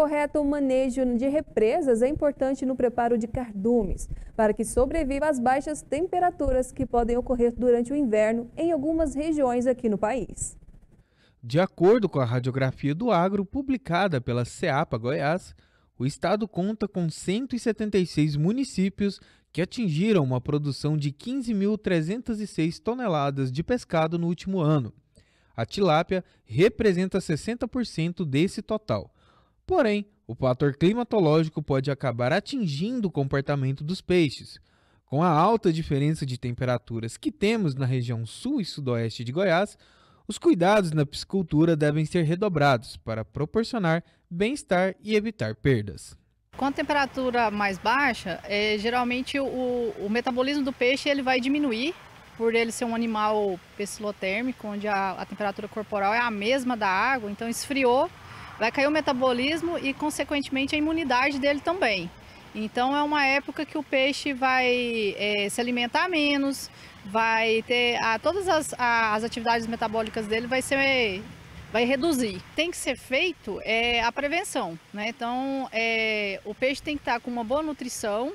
correto manejo de represas é importante no preparo de cardumes, para que sobreviva às baixas temperaturas que podem ocorrer durante o inverno em algumas regiões aqui no país. De acordo com a radiografia do agro publicada pela CEAPA Goiás, o estado conta com 176 municípios que atingiram uma produção de 15.306 toneladas de pescado no último ano. A tilápia representa 60% desse total, Porém, o fator climatológico pode acabar atingindo o comportamento dos peixes. Com a alta diferença de temperaturas que temos na região sul e sudoeste de Goiás, os cuidados na piscicultura devem ser redobrados para proporcionar bem-estar e evitar perdas. Com a temperatura mais baixa, é, geralmente o, o, metabolismo do peixe ele vai diminuir, por ele ser um animal pecilotérmico, onde a, a temperatura corporal é a mesma da água, então esfriou, vai cair o metabolismo e, consequentemente, a imunidade dele também. Então, é uma época que o peixe vai é, se alimentar menos, vai ter a, todas as, a, as atividades metabólicas dele vai ser vai reduzir. Tem que ser feito é, a prevenção, né? Então, é, o peixe tem que estar com uma boa nutrição,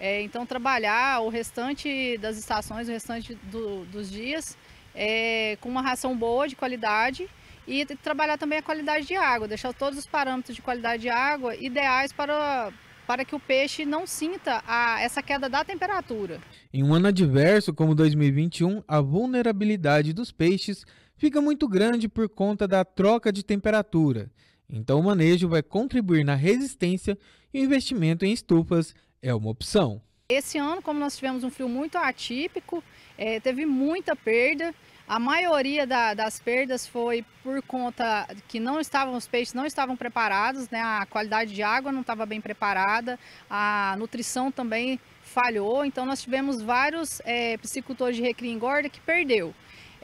é, então trabalhar o restante das estações, o restante do, dos dias, é, com uma ração boa de qualidade e trabalhar também a qualidade de água, deixar todos os parâmetros de qualidade de água ideais para, para que o peixe não sinta a, essa queda da temperatura. Em um ano adverso como 2021, a vulnerabilidade dos peixes fica muito grande por conta da troca de temperatura. Então, o manejo vai contribuir na resistência e o investimento em estufas é uma opção. Esse ano, como nós tivemos um frio muito atípico, é, teve muita perda. A maioria da, das perdas foi por conta que não estavam os peixes não estavam preparados, né? A qualidade de água não estava bem preparada, a nutrição também falhou. Então nós tivemos vários é, piscicultores de recria engorda que perdeu.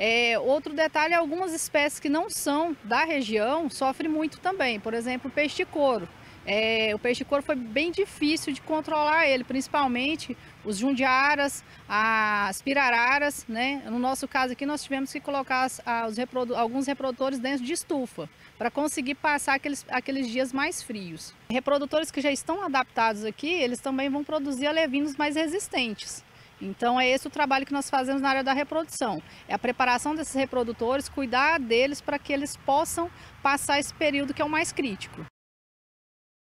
É, outro detalhe, algumas espécies que não são da região sofrem muito também, por exemplo, o peixe couro. É, o peixe couro foi bem difícil de controlar ele, principalmente os jundiaras, as pirararas, né? No nosso caso aqui, nós tivemos que colocar as, as reprodu alguns reprodutores dentro de estufa para conseguir passar aqueles, aqueles dias mais frios. Reprodutores que já estão adaptados aqui, eles também vão produzir alevinos mais resistentes. Então é esse o trabalho que nós fazemos na área da reprodução. É a preparação desses reprodutores, cuidar deles para que eles possam passar esse período que é o mais crítico.